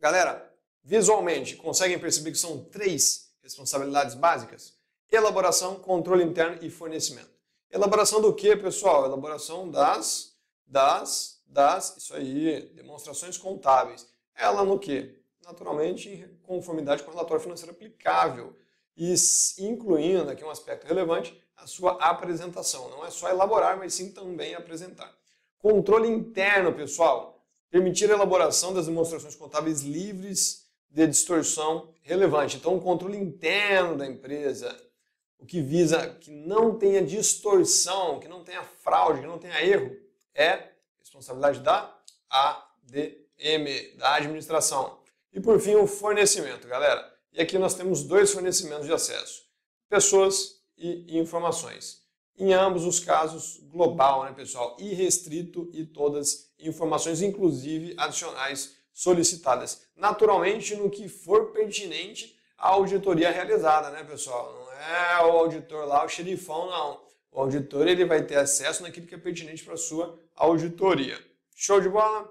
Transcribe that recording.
Galera, visualmente, conseguem perceber que são três responsabilidades básicas? Elaboração, controle interno e fornecimento. Elaboração do que, pessoal? Elaboração das, das, das, isso aí, demonstrações contábeis. Ela no que? Naturalmente, em conformidade com o relatório financeiro aplicável e incluindo aqui um aspecto relevante, a sua apresentação. Não é só elaborar, mas sim também apresentar. Controle interno, pessoal permitir a elaboração das demonstrações contábeis livres de distorção relevante. Então, o controle interno da empresa, o que visa que não tenha distorção, que não tenha fraude, que não tenha erro, é responsabilidade da ADM, da administração. E por fim, o fornecimento, galera. E aqui nós temos dois fornecimentos de acesso: pessoas e informações em ambos os casos, global, né, pessoal? Irrestrito e todas informações, inclusive adicionais solicitadas. Naturalmente, no que for pertinente à auditoria realizada, né, pessoal? Não é o auditor lá, o xerifão, não. O auditor ele vai ter acesso naquilo que é pertinente para a sua auditoria. Show de bola?